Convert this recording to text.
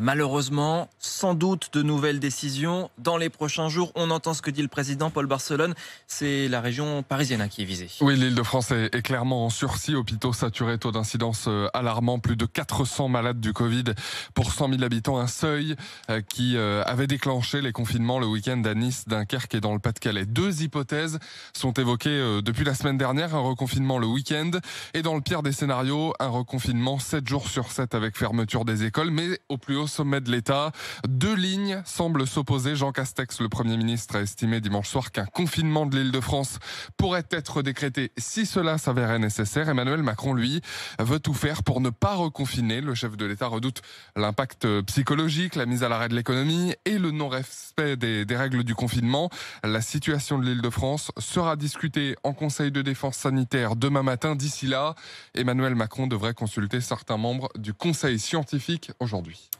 malheureusement, sans doute de nouvelles décisions dans les prochains jours. On entend ce que dit le président Paul Barcelone. C'est la région parisienne hein, qui est visée. Oui, l'île de France est, clairement en sursis. Hôpitaux saturés, taux d'incidence euh, alarmant. Plus de 400 malades du Covid pour 100 000 habitants. Un seuil euh, qui euh, avait déclenché les confinements le week-end à Nice, Dunkerque et dans le Pas-de-Calais. Deux hypothèses sont évoquées depuis la semaine dernière. Un reconfinement le week-end et dans le pire des scénarios, un reconfinement 7 jours sur 7 avec fermeture des écoles, mais au plus au sommet de l'État. Deux lignes semblent s'opposer. Jean Castex, le Premier ministre, a estimé dimanche soir qu'un confinement de l'île de France pourrait être décrété si cela s'avérait nécessaire. Emmanuel Macron, lui, veut tout faire pour ne pas reconfiner. Le chef de l'État redoute l'impact psychologique, la mise à l'arrêt de l'économie et le non-respect des règles du confinement. La situation de l'île de France sera discutée en Conseil de défense sanitaire demain matin. D'ici là, Emmanuel Macron devrait consulter certains membres du Conseil scientifique aujourd'hui.